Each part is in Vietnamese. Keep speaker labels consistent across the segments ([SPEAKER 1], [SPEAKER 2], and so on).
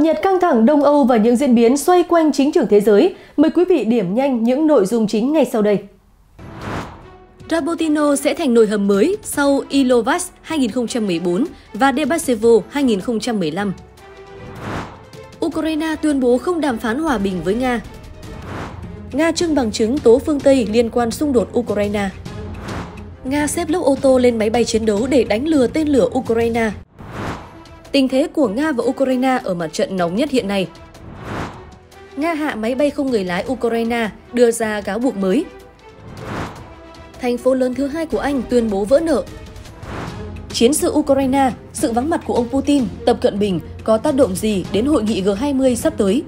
[SPEAKER 1] nhiệt căng thẳng Đông Âu và những diễn biến xoay quanh chính trường thế giới, mời quý vị điểm nhanh những nội dung chính ngay sau đây. Rabotino sẽ thành nồi hầm mới sau Ilovas 2014 và Debasevo 2015. Ukraine tuyên bố không đàm phán hòa bình với Nga. Nga trưng bằng chứng tố phương Tây liên quan xung đột Ukraine. Nga xếp lốc ô tô lên máy bay chiến đấu để đánh lừa tên lửa Ukraine tình thế của Nga và Ukraine ở mặt trận nóng nhất hiện nay. Nga hạ máy bay không người lái Ukraine, đưa ra cáo buộc mới. Thành phố lớn thứ hai của Anh tuyên bố vỡ nợ. Chiến sự Ukraine, sự vắng mặt của ông Putin, Tập Cận Bình có tác động gì đến hội nghị G20 sắp tới?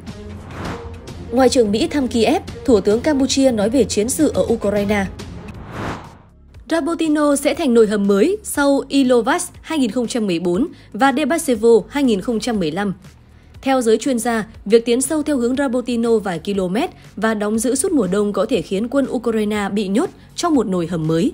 [SPEAKER 1] Ngoại trưởng Mỹ thăm Kiev, Thủ tướng Campuchia nói về chiến sự ở Ukraine. Rabotino sẽ thành nồi hầm mới sau Ilovas 2014 và Debasevo 2015. Theo giới chuyên gia, việc tiến sâu theo hướng Rabotino vài km và đóng giữ suốt mùa đông có thể khiến quân Ukraine bị nhốt trong một nồi hầm mới.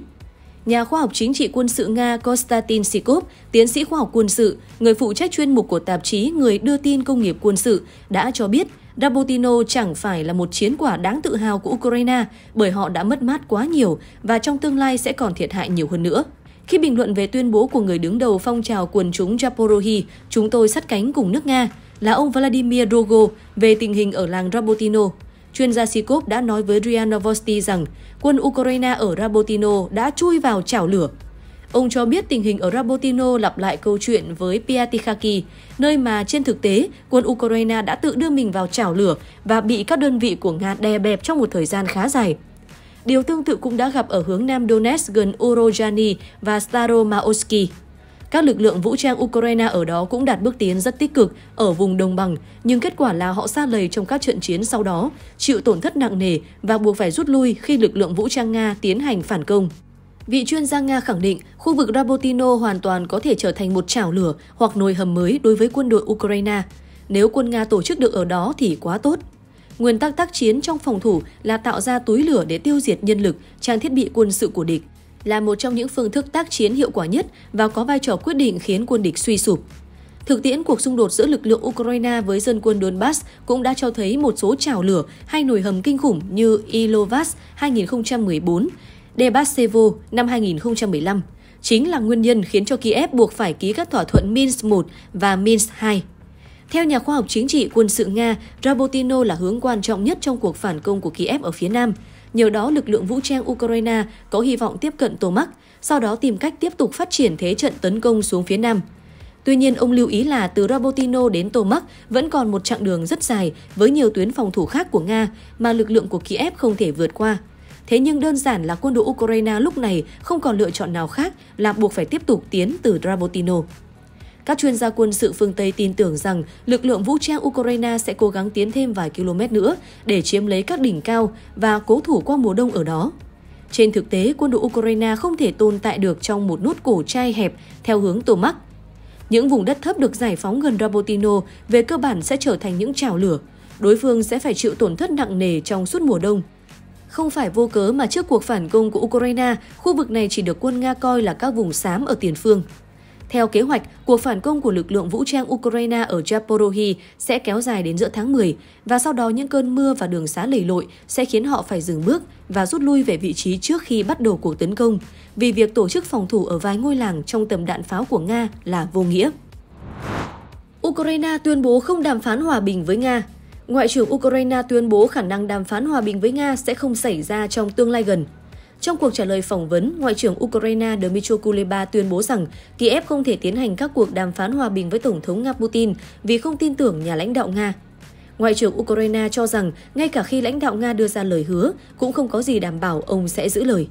[SPEAKER 1] Nhà khoa học chính trị quân sự Nga Konstantin Sikov, tiến sĩ khoa học quân sự, người phụ trách chuyên mục của tạp chí Người đưa tin công nghiệp quân sự, đã cho biết Rabotino chẳng phải là một chiến quả đáng tự hào của Ukraine bởi họ đã mất mát quá nhiều và trong tương lai sẽ còn thiệt hại nhiều hơn nữa. Khi bình luận về tuyên bố của người đứng đầu phong trào quần chúng Japorohi, chúng tôi sắt cánh cùng nước Nga, là ông Vladimir Rogo về tình hình ở làng Rabotino. Chuyên gia Sikov đã nói với RIA Novosti rằng quân Ukraine ở Rabotino đã chui vào chảo lửa Ông cho biết tình hình ở Rabotino lặp lại câu chuyện với Piatikhaki, nơi mà trên thực tế quân Ukraine đã tự đưa mình vào chảo lửa và bị các đơn vị của Nga đè bẹp trong một thời gian khá dài. Điều tương tự cũng đã gặp ở hướng nam Donetsk gần Urojani và Staromaosky. Các lực lượng vũ trang Ukraine ở đó cũng đạt bước tiến rất tích cực ở vùng đồng bằng, nhưng kết quả là họ xa lầy trong các trận chiến sau đó, chịu tổn thất nặng nề và buộc phải rút lui khi lực lượng vũ trang Nga tiến hành phản công. Vị chuyên gia Nga khẳng định khu vực Rabotino hoàn toàn có thể trở thành một chảo lửa hoặc nồi hầm mới đối với quân đội Ukraine. Nếu quân Nga tổ chức được ở đó thì quá tốt. Nguyên tắc tác chiến trong phòng thủ là tạo ra túi lửa để tiêu diệt nhân lực, trang thiết bị quân sự của địch, là một trong những phương thức tác chiến hiệu quả nhất và có vai trò quyết định khiến quân địch suy sụp. Thực tiễn cuộc xung đột giữa lực lượng Ukraine với dân quân Donbass cũng đã cho thấy một số trào lửa hay nồi hầm kinh khủng như Ilovas 2014, Debaltsevo năm 2015 chính là nguyên nhân khiến cho Kiev buộc phải ký các thỏa thuận Minsk 1 và Minsk 2. Theo nhà khoa học chính trị quân sự Nga, Rabotino là hướng quan trọng nhất trong cuộc phản công của Kiev ở phía Nam. Nhờ đó, lực lượng vũ trang Ukraine có hy vọng tiếp cận Tomac, sau đó tìm cách tiếp tục phát triển thế trận tấn công xuống phía Nam. Tuy nhiên, ông lưu ý là từ Rabotino đến Tomac vẫn còn một chặng đường rất dài với nhiều tuyến phòng thủ khác của Nga mà lực lượng của Kiev không thể vượt qua. Thế nhưng đơn giản là quân đội Ukraine lúc này không còn lựa chọn nào khác là buộc phải tiếp tục tiến từ Dravotino. Các chuyên gia quân sự phương Tây tin tưởng rằng lực lượng vũ trang Ukraine sẽ cố gắng tiến thêm vài km nữa để chiếm lấy các đỉnh cao và cố thủ qua mùa đông ở đó. Trên thực tế, quân đội Ukraine không thể tồn tại được trong một nút cổ chai hẹp theo hướng Tomak. Những vùng đất thấp được giải phóng gần Rabotino về cơ bản sẽ trở thành những trào lửa. Đối phương sẽ phải chịu tổn thất nặng nề trong suốt mùa đông. Không phải vô cớ mà trước cuộc phản công của Ukraine, khu vực này chỉ được quân Nga coi là các vùng xám ở tiền phương. Theo kế hoạch, cuộc phản công của lực lượng vũ trang Ukraine ở Zaporozhye sẽ kéo dài đến giữa tháng 10 và sau đó những cơn mưa và đường xá lầy lội sẽ khiến họ phải dừng bước và rút lui về vị trí trước khi bắt đầu cuộc tấn công, vì việc tổ chức phòng thủ ở vài ngôi làng trong tầm đạn pháo của Nga là vô nghĩa. Ukraine tuyên bố không đàm phán hòa bình với Nga Ngoại trưởng Ukraine tuyên bố khả năng đàm phán hòa bình với Nga sẽ không xảy ra trong tương lai gần. Trong cuộc trả lời phỏng vấn, Ngoại trưởng Ukraine Dmytro Kuleba tuyên bố rằng Kiev không thể tiến hành các cuộc đàm phán hòa bình với Tổng thống Nga Putin vì không tin tưởng nhà lãnh đạo Nga. Ngoại trưởng Ukraine cho rằng ngay cả khi lãnh đạo Nga đưa ra lời hứa, cũng không có gì đảm bảo ông sẽ giữ lời.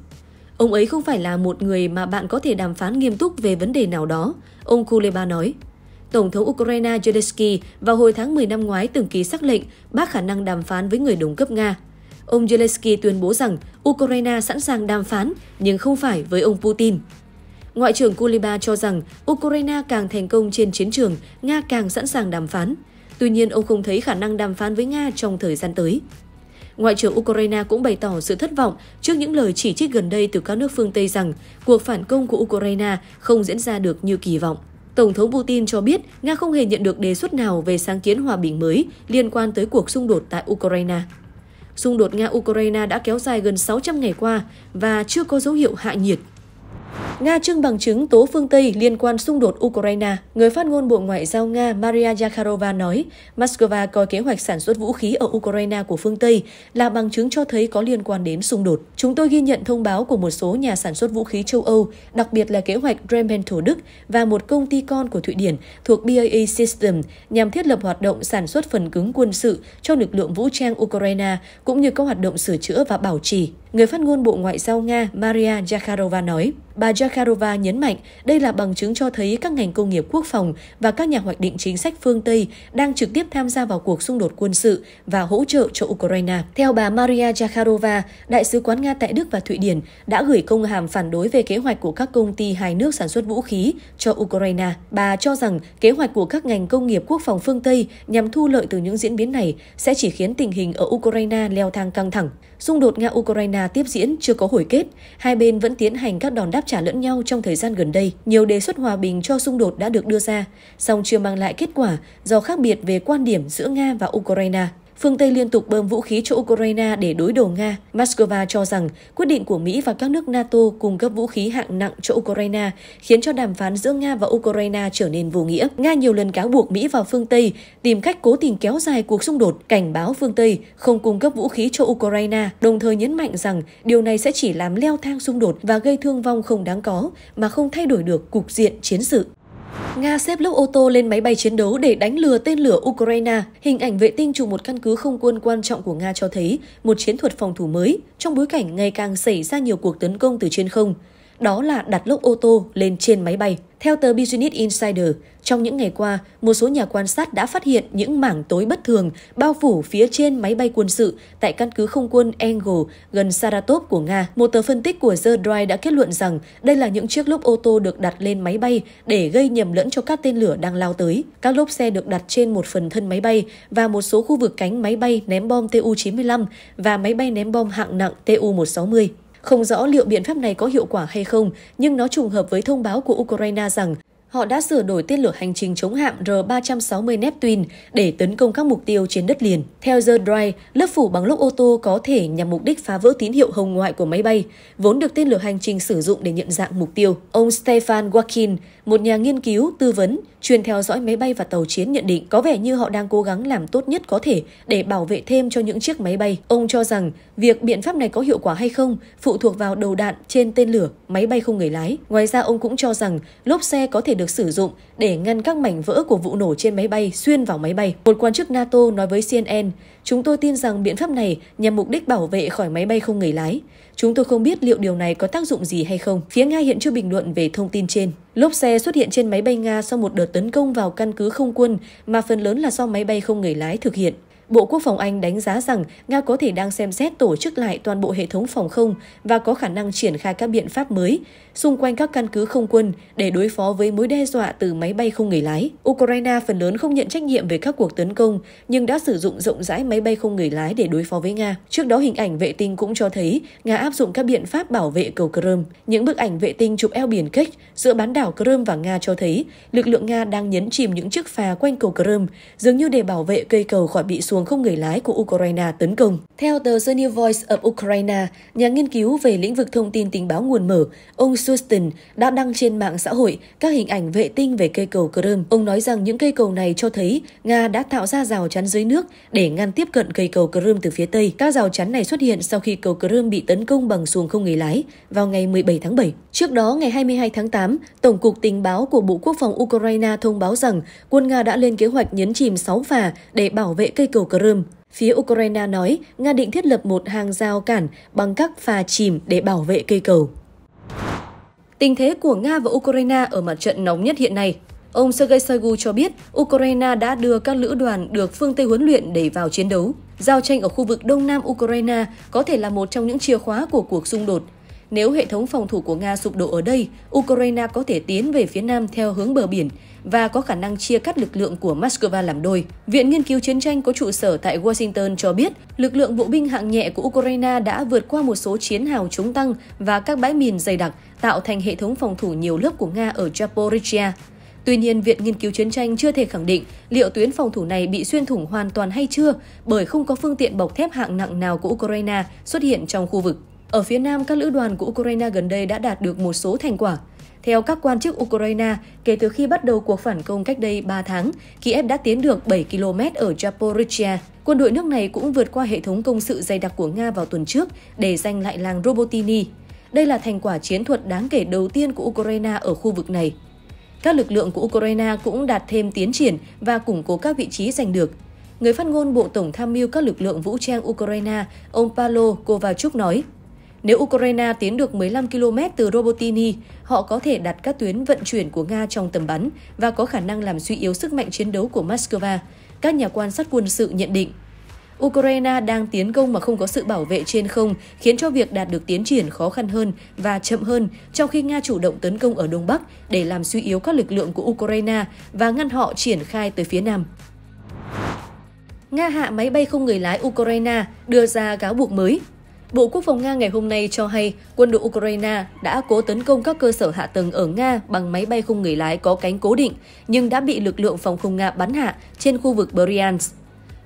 [SPEAKER 1] Ông ấy không phải là một người mà bạn có thể đàm phán nghiêm túc về vấn đề nào đó, ông Kuleba nói. Tổng thống Ukraine Zelensky vào hồi tháng 10 năm ngoái từng ký xác lệnh bác khả năng đàm phán với người đồng cấp Nga. Ông Zelensky tuyên bố rằng Ukraine sẵn sàng đàm phán nhưng không phải với ông Putin. Ngoại trưởng Kuliba cho rằng Ukraine càng thành công trên chiến trường, Nga càng sẵn sàng đàm phán. Tuy nhiên, ông không thấy khả năng đàm phán với Nga trong thời gian tới. Ngoại trưởng Ukraine cũng bày tỏ sự thất vọng trước những lời chỉ trích gần đây từ các nước phương Tây rằng cuộc phản công của Ukraine không diễn ra được như kỳ vọng. Tổng thống Putin cho biết Nga không hề nhận được đề xuất nào về sáng kiến hòa bình mới liên quan tới cuộc xung đột tại Ukraine. Xung đột Nga-Ukraine đã kéo dài gần 600 ngày qua và chưa có dấu hiệu hạ nhiệt. Nga trưng bằng chứng tố phương Tây liên quan xung đột Ukraine, người phát ngôn Bộ Ngoại giao Nga Maria Zakharova nói, Moscow coi kế hoạch sản xuất vũ khí ở Ukraine của phương Tây là bằng chứng cho thấy có liên quan đến xung đột. Chúng tôi ghi nhận thông báo của một số nhà sản xuất vũ khí châu Âu, đặc biệt là kế hoạch Bremen thổ Đức và một công ty con của Thụy Điển thuộc BAE System nhằm thiết lập hoạt động sản xuất phần cứng quân sự cho lực lượng vũ trang Ukraine cũng như các hoạt động sửa chữa và bảo trì. Người phát ngôn Bộ Ngoại giao Nga Maria Zakharova nói, bà Zakharova nhấn mạnh đây là bằng chứng cho thấy các ngành công nghiệp quốc phòng và các nhà hoạch định chính sách phương Tây đang trực tiếp tham gia vào cuộc xung đột quân sự và hỗ trợ cho Ukraine. Theo bà Maria Zakharova, Đại sứ quán Nga tại Đức và Thụy Điển đã gửi công hàm phản đối về kế hoạch của các công ty hai nước sản xuất vũ khí cho Ukraine. Bà cho rằng kế hoạch của các ngành công nghiệp quốc phòng phương Tây nhằm thu lợi từ những diễn biến này sẽ chỉ khiến tình hình ở Ukraine leo thang căng thẳng. Xung đột Nga-Ukraine tiếp diễn chưa có hồi kết, hai bên vẫn tiến hành các đòn đáp trả lẫn nhau trong thời gian gần đây, nhiều đề xuất hòa bình cho xung đột đã được đưa ra, song chưa mang lại kết quả do khác biệt về quan điểm giữa Nga và Ukraine. Phương Tây liên tục bơm vũ khí cho Ukraine để đối đầu Nga. Moscow cho rằng quyết định của Mỹ và các nước NATO cung cấp vũ khí hạng nặng cho Ukraine khiến cho đàm phán giữa Nga và Ukraine trở nên vô nghĩa. Nga nhiều lần cáo buộc Mỹ và phương Tây tìm cách cố tình kéo dài cuộc xung đột, cảnh báo phương Tây không cung cấp vũ khí cho Ukraine, đồng thời nhấn mạnh rằng điều này sẽ chỉ làm leo thang xung đột và gây thương vong không đáng có mà không thay đổi được cục diện chiến sự. Nga xếp lốc ô tô lên máy bay chiến đấu để đánh lừa tên lửa Ukraine. Hình ảnh vệ tinh chụp một căn cứ không quân quan trọng của Nga cho thấy một chiến thuật phòng thủ mới trong bối cảnh ngày càng xảy ra nhiều cuộc tấn công từ trên không đó là đặt lốc ô tô lên trên máy bay. Theo tờ Business Insider, trong những ngày qua, một số nhà quan sát đã phát hiện những mảng tối bất thường bao phủ phía trên máy bay quân sự tại căn cứ không quân Engel gần Saratov của Nga. Một tờ phân tích của The Drive đã kết luận rằng đây là những chiếc lốp ô tô được đặt lên máy bay để gây nhầm lẫn cho các tên lửa đang lao tới. Các lốp xe được đặt trên một phần thân máy bay và một số khu vực cánh máy bay ném bom Tu-95 và máy bay ném bom hạng nặng Tu-160. Không rõ liệu biện pháp này có hiệu quả hay không, nhưng nó trùng hợp với thông báo của Ukraine rằng họ đã sửa đổi tên lửa hành trình chống hạm R-360 Neptune để tấn công các mục tiêu trên đất liền. Theo The Drive, lớp phủ bằng lốc ô tô có thể nhằm mục đích phá vỡ tín hiệu hồng ngoại của máy bay, vốn được tên lửa hành trình sử dụng để nhận dạng mục tiêu. Ông Stefan Wakin, một nhà nghiên cứu, tư vấn, Chuyên theo dõi máy bay và tàu chiến nhận định có vẻ như họ đang cố gắng làm tốt nhất có thể để bảo vệ thêm cho những chiếc máy bay. Ông cho rằng việc biện pháp này có hiệu quả hay không phụ thuộc vào đầu đạn trên tên lửa, máy bay không người lái. Ngoài ra ông cũng cho rằng lốp xe có thể được sử dụng để ngăn các mảnh vỡ của vụ nổ trên máy bay xuyên vào máy bay. Một quan chức NATO nói với CNN, Chúng tôi tin rằng biện pháp này nhằm mục đích bảo vệ khỏi máy bay không người lái. Chúng tôi không biết liệu điều này có tác dụng gì hay không. Phía Nga hiện chưa bình luận về thông tin trên. Lốp xe xuất hiện trên máy bay Nga sau một đợt tấn công vào căn cứ không quân mà phần lớn là do máy bay không người lái thực hiện. Bộ Quốc phòng Anh đánh giá rằng Nga có thể đang xem xét tổ chức lại toàn bộ hệ thống phòng không và có khả năng triển khai các biện pháp mới xung quanh các căn cứ không quân để đối phó với mối đe dọa từ máy bay không người lái. Ukraine phần lớn không nhận trách nhiệm về các cuộc tấn công nhưng đã sử dụng rộng rãi máy bay không người lái để đối phó với Nga. Trước đó hình ảnh vệ tinh cũng cho thấy Nga áp dụng các biện pháp bảo vệ cầu Crimea. Những bức ảnh vệ tinh chụp eo biển Kerch giữa bán đảo Crimea và Nga cho thấy lực lượng Nga đang nhấn chìm những chiếc phà quanh cầu Crimea dường như để bảo vệ cây cầu khỏi bị xuống xuồng không người lái của Ukraine tấn công. Theo tờ The New Voice of Ukraine, nhà nghiên cứu về lĩnh vực thông tin tình báo nguồn mở, ông Sustin đã đăng trên mạng xã hội các hình ảnh vệ tinh về cây cầu Crimea. Ông nói rằng những cây cầu này cho thấy Nga đã tạo ra rào chắn dưới nước để ngăn tiếp cận cây cầu Crimea từ phía Tây. Các rào chắn này xuất hiện sau khi cầu Crimea bị tấn công bằng xuồng không người lái vào ngày 17 tháng 7. Trước đó, ngày 22 tháng 8, Tổng cục Tình báo của Bộ Quốc phòng Ukraine thông báo rằng quân Nga đã lên kế hoạch nhấn chìm 6 phà để bảo vệ cây cầu Crimea. Phía Ukraine nói Nga định thiết lập một hàng rào cản bằng các phà chìm để bảo vệ cây cầu. Tình thế của Nga và Ukraine ở mặt trận nóng nhất hiện nay. Ông Sergei Shoigu cho biết Ukraine đã đưa các lữ đoàn được phương Tây huấn luyện để vào chiến đấu. Giao tranh ở khu vực đông nam Ukraine có thể là một trong những chìa khóa của cuộc xung đột nếu hệ thống phòng thủ của Nga sụp đổ ở đây, Ukraine có thể tiến về phía nam theo hướng bờ biển và có khả năng chia cắt lực lượng của Moscow làm đôi. Viện Nghiên cứu Chiến tranh có trụ sở tại Washington cho biết, lực lượng bộ binh hạng nhẹ của Ukraine đã vượt qua một số chiến hào chống tăng và các bãi mìn dày đặc, tạo thành hệ thống phòng thủ nhiều lớp của Nga ở Zaporizhia. Tuy nhiên, Viện Nghiên cứu Chiến tranh chưa thể khẳng định liệu tuyến phòng thủ này bị xuyên thủng hoàn toàn hay chưa, bởi không có phương tiện bọc thép hạng nặng nào của Ukraine xuất hiện trong khu vực. Ở phía Nam, các lữ đoàn của Ukraine gần đây đã đạt được một số thành quả. Theo các quan chức Ukraine, kể từ khi bắt đầu cuộc phản công cách đây 3 tháng, Kiev đã tiến được 7 km ở Zaporizhia. Quân đội nước này cũng vượt qua hệ thống công sự dày đặc của Nga vào tuần trước để giành lại làng Robotini. Đây là thành quả chiến thuật đáng kể đầu tiên của Ukraine ở khu vực này. Các lực lượng của Ukraine cũng đạt thêm tiến triển và củng cố các vị trí giành được. Người phát ngôn Bộ Tổng tham mưu các lực lượng vũ trang Ukraine, ông Palo Kovachuk nói, nếu Ukraine tiến được 15 km từ Robotini, họ có thể đặt các tuyến vận chuyển của Nga trong tầm bắn và có khả năng làm suy yếu sức mạnh chiến đấu của Moscow, các nhà quan sát quân sự nhận định. Ukraine đang tiến công mà không có sự bảo vệ trên không, khiến cho việc đạt được tiến triển khó khăn hơn và chậm hơn, trong khi Nga chủ động tấn công ở Đông Bắc để làm suy yếu các lực lượng của Ukraine và ngăn họ triển khai tới phía Nam. Nga hạ máy bay không người lái Ukraine, đưa ra cáo buộc mới Bộ Quốc phòng Nga ngày hôm nay cho hay quân đội Ukraine đã cố tấn công các cơ sở hạ tầng ở Nga bằng máy bay không người lái có cánh cố định, nhưng đã bị lực lượng phòng không Nga bắn hạ trên khu vực Bryansk.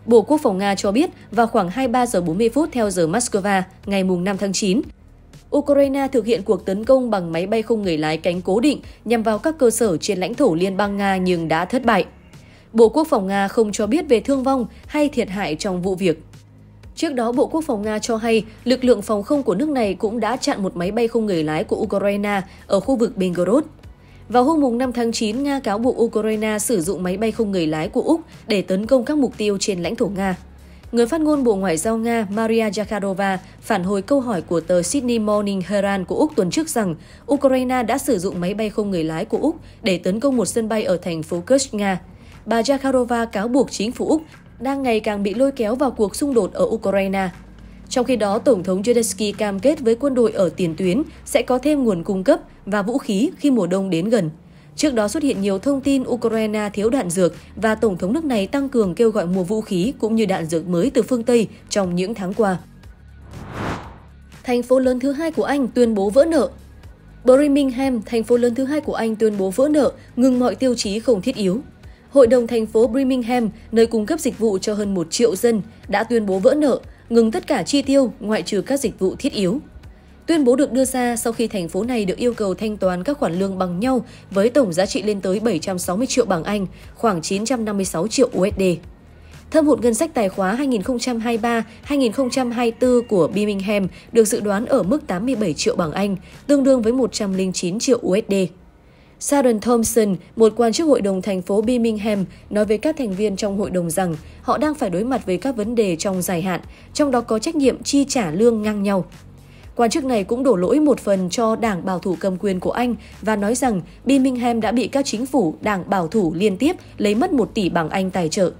[SPEAKER 1] Bộ Quốc phòng Nga cho biết vào khoảng 23 giờ 40 phút theo giờ Moscow ngày 5 tháng 9, Ukraine thực hiện cuộc tấn công bằng máy bay không người lái cánh cố định nhằm vào các cơ sở trên lãnh thổ Liên bang Nga nhưng đã thất bại. Bộ Quốc phòng Nga không cho biết về thương vong hay thiệt hại trong vụ việc. Trước đó, Bộ Quốc phòng Nga cho hay lực lượng phòng không của nước này cũng đã chặn một máy bay không người lái của Ukraine ở khu vực Belgorod. Vào hôm 5 tháng 9, Nga cáo buộc Ukraine sử dụng máy bay không người lái của Úc để tấn công các mục tiêu trên lãnh thổ Nga. Người phát ngôn Bộ Ngoại giao Nga Maria Zakharova phản hồi câu hỏi của tờ Sydney Morning Herald của Úc tuần trước rằng Ukraine đã sử dụng máy bay không người lái của Úc để tấn công một sân bay ở thành phố Kursk, Nga. Bà Zakharova cáo buộc chính phủ Úc đang ngày càng bị lôi kéo vào cuộc xung đột ở Ukraine. Trong khi đó, Tổng thống Zelensky cam kết với quân đội ở tiền tuyến sẽ có thêm nguồn cung cấp và vũ khí khi mùa đông đến gần. Trước đó xuất hiện nhiều thông tin Ukraine thiếu đạn dược và Tổng thống nước này tăng cường kêu gọi mua vũ khí cũng như đạn dược mới từ phương Tây trong những tháng qua. Thành phố lớn thứ hai của Anh tuyên bố vỡ nợ Birmingham, thành phố lớn thứ hai của Anh tuyên bố vỡ nợ, ngừng mọi tiêu chí không thiết yếu. Hội đồng thành phố Birmingham, nơi cung cấp dịch vụ cho hơn 1 triệu dân, đã tuyên bố vỡ nợ, ngừng tất cả chi tiêu ngoại trừ các dịch vụ thiết yếu. Tuyên bố được đưa ra sau khi thành phố này được yêu cầu thanh toán các khoản lương bằng nhau với tổng giá trị lên tới 760 triệu bảng Anh, khoảng 956 triệu USD. Thâm hụt ngân sách tài khóa 2023-2024 của Birmingham được dự đoán ở mức 87 triệu bảng Anh, tương đương với 109 triệu USD. Sharon Thompson, một quan chức hội đồng thành phố Birmingham, nói với các thành viên trong hội đồng rằng họ đang phải đối mặt với các vấn đề trong dài hạn, trong đó có trách nhiệm chi trả lương ngang nhau. Quan chức này cũng đổ lỗi một phần cho đảng bảo thủ cầm quyền của Anh và nói rằng Birmingham đã bị các chính phủ đảng bảo thủ liên tiếp lấy mất 1 tỷ bảng Anh tài trợ.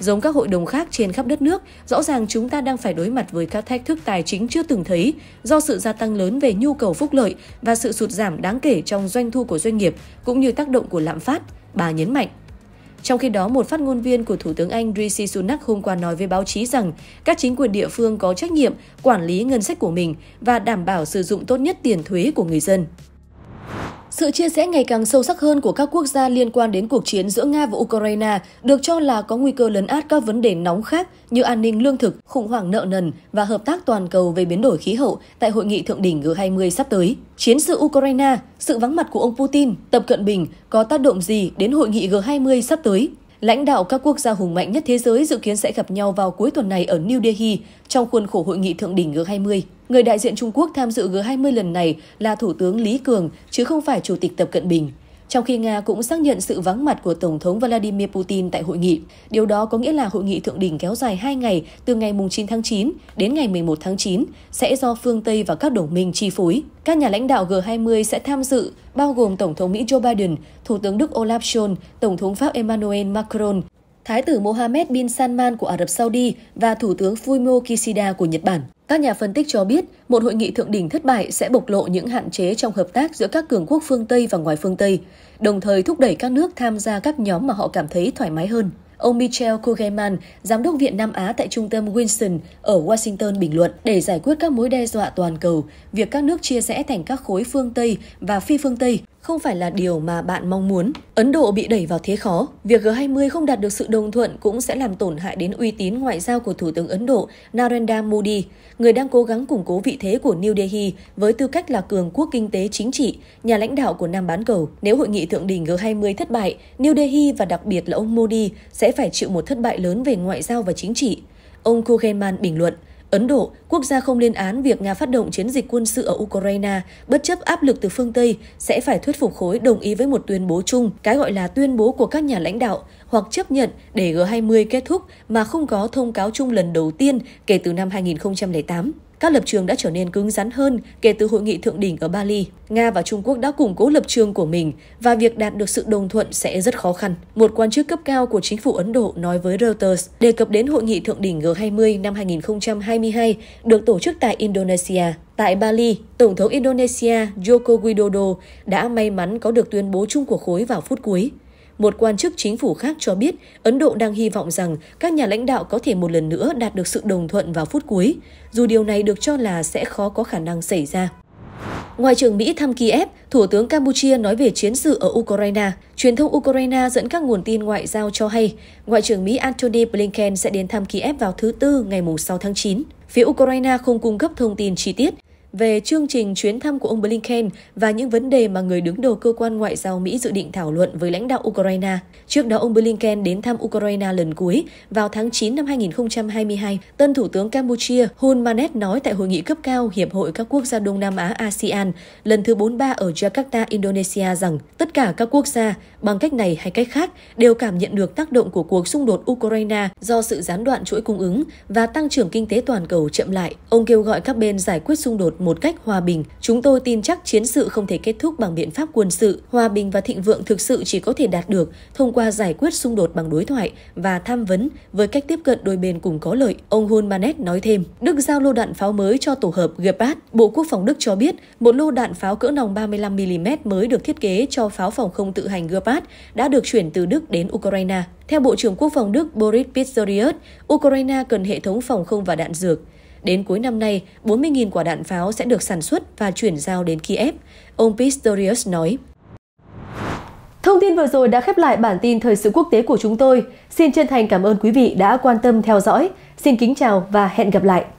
[SPEAKER 1] Giống các hội đồng khác trên khắp đất nước, rõ ràng chúng ta đang phải đối mặt với các thách thức tài chính chưa từng thấy do sự gia tăng lớn về nhu cầu phúc lợi và sự sụt giảm đáng kể trong doanh thu của doanh nghiệp cũng như tác động của lạm phát, bà nhấn mạnh. Trong khi đó, một phát ngôn viên của Thủ tướng Anh Rishi Sunak hôm qua nói với báo chí rằng các chính quyền địa phương có trách nhiệm quản lý ngân sách của mình và đảm bảo sử dụng tốt nhất tiền thuế của người dân. Sự chia sẻ ngày càng sâu sắc hơn của các quốc gia liên quan đến cuộc chiến giữa Nga và Ukraine được cho là có nguy cơ lấn át các vấn đề nóng khác như an ninh lương thực, khủng hoảng nợ nần và hợp tác toàn cầu về biến đổi khí hậu tại hội nghị thượng đỉnh G20 sắp tới. Chiến sự Ukraine, sự vắng mặt của ông Putin, Tập Cận Bình có tác động gì đến hội nghị G20 sắp tới? Lãnh đạo các quốc gia hùng mạnh nhất thế giới dự kiến sẽ gặp nhau vào cuối tuần này ở New Delhi trong khuôn khổ hội nghị thượng đỉnh G20. Người đại diện Trung Quốc tham dự G20 lần này là Thủ tướng Lý Cường chứ không phải Chủ tịch Tập Cận Bình. Trong khi Nga cũng xác nhận sự vắng mặt của Tổng thống Vladimir Putin tại hội nghị. Điều đó có nghĩa là hội nghị thượng đỉnh kéo dài 2 ngày từ ngày 9 tháng 9 đến ngày 11 tháng 9 sẽ do phương Tây và các đồng minh chi phối. Các nhà lãnh đạo G20 sẽ tham dự, bao gồm Tổng thống Mỹ Joe Biden, Thủ tướng Đức Olaf Scholz, Tổng thống Pháp Emmanuel Macron, Thái tử Mohammed bin Salman của Ả Rập Saudi và Thủ tướng Fumio Kishida của Nhật Bản. Các nhà phân tích cho biết, một hội nghị thượng đỉnh thất bại sẽ bộc lộ những hạn chế trong hợp tác giữa các cường quốc phương Tây và ngoài phương Tây, đồng thời thúc đẩy các nước tham gia các nhóm mà họ cảm thấy thoải mái hơn. Ông Michel Kugelman, giám đốc Viện Nam Á tại trung tâm Winston ở Washington bình luận, để giải quyết các mối đe dọa toàn cầu, việc các nước chia rẽ thành các khối phương Tây và phi phương Tây không phải là điều mà bạn mong muốn. Ấn Độ bị đẩy vào thế khó, việc G20 không đạt được sự đồng thuận cũng sẽ làm tổn hại đến uy tín ngoại giao của Thủ tướng Ấn Độ Narendra Modi, người đang cố gắng củng cố vị thế của New Delhi với tư cách là cường quốc kinh tế chính trị, nhà lãnh đạo của Nam bán cầu. Nếu hội nghị thượng đỉnh G20 thất bại, New Delhi và đặc biệt là ông Modi sẽ phải chịu một thất bại lớn về ngoại giao và chính trị. Ông Kugelman bình luận, Ấn Độ, quốc gia không lên án việc Nga phát động chiến dịch quân sự ở Ukraine, bất chấp áp lực từ phương Tây, sẽ phải thuyết phục khối đồng ý với một tuyên bố chung, cái gọi là tuyên bố của các nhà lãnh đạo, hoặc chấp nhận để G20 kết thúc mà không có thông cáo chung lần đầu tiên kể từ năm 2008. Các lập trường đã trở nên cứng rắn hơn kể từ hội nghị thượng đỉnh ở Bali. Nga và Trung Quốc đã củng cố lập trường của mình và việc đạt được sự đồng thuận sẽ rất khó khăn. Một quan chức cấp cao của chính phủ Ấn Độ nói với Reuters đề cập đến hội nghị thượng đỉnh G20 năm 2022 được tổ chức tại Indonesia. Tại Bali, Tổng thống Indonesia Joko Widodo đã may mắn có được tuyên bố chung của khối vào phút cuối. Một quan chức chính phủ khác cho biết Ấn Độ đang hy vọng rằng các nhà lãnh đạo có thể một lần nữa đạt được sự đồng thuận vào phút cuối, dù điều này được cho là sẽ khó có khả năng xảy ra. Ngoại trưởng Mỹ thăm Kiev, Thủ tướng Campuchia nói về chiến sự ở Ukraine. Truyền thông Ukraine dẫn các nguồn tin ngoại giao cho hay, Ngoại trưởng Mỹ Antony Blinken sẽ đến thăm Kiev vào thứ Tư ngày 6 tháng 9. Phía Ukraine không cung cấp thông tin chi tiết, về chương trình chuyến thăm của ông Blinken và những vấn đề mà người đứng đầu cơ quan ngoại giao Mỹ dự định thảo luận với lãnh đạo Ukraine. Trước đó, ông Blinken đến thăm Ukraine lần cuối vào tháng 9 năm 2022. Tân Thủ tướng Campuchia Hun Manet nói tại hội nghị cấp cao Hiệp hội các quốc gia Đông Nam Á ASEAN lần thứ 43 ở Jakarta, Indonesia rằng tất cả các quốc gia, bằng cách này hay cách khác, đều cảm nhận được tác động của cuộc xung đột Ukraine do sự gián đoạn chuỗi cung ứng và tăng trưởng kinh tế toàn cầu chậm lại. Ông kêu gọi các bên giải quyết xung đột một cách hòa bình. Chúng tôi tin chắc chiến sự không thể kết thúc bằng biện pháp quân sự. Hòa bình và thịnh vượng thực sự chỉ có thể đạt được thông qua giải quyết xung đột bằng đối thoại và tham vấn với cách tiếp cận đôi bên cùng có lợi. Ông Hulmanet nói thêm, Đức giao lô đạn pháo mới cho tổ hợp Gepard. Bộ Quốc phòng Đức cho biết một lô đạn pháo cỡ nòng 35mm mới được thiết kế cho pháo phòng không tự hành Gepard đã được chuyển từ Đức đến Ukraine. Theo Bộ trưởng Quốc phòng Đức Boris Pistorius, Ukraine cần hệ thống phòng không và đạn dược. Đến cuối năm nay, 40.000 quả đạn pháo sẽ được sản xuất và chuyển giao đến Kiev, ông Pistorius nói. Thông tin vừa rồi đã khép lại bản tin thời sự quốc tế của chúng tôi. Xin chân thành cảm ơn quý vị đã quan tâm theo dõi. Xin kính chào và hẹn gặp lại.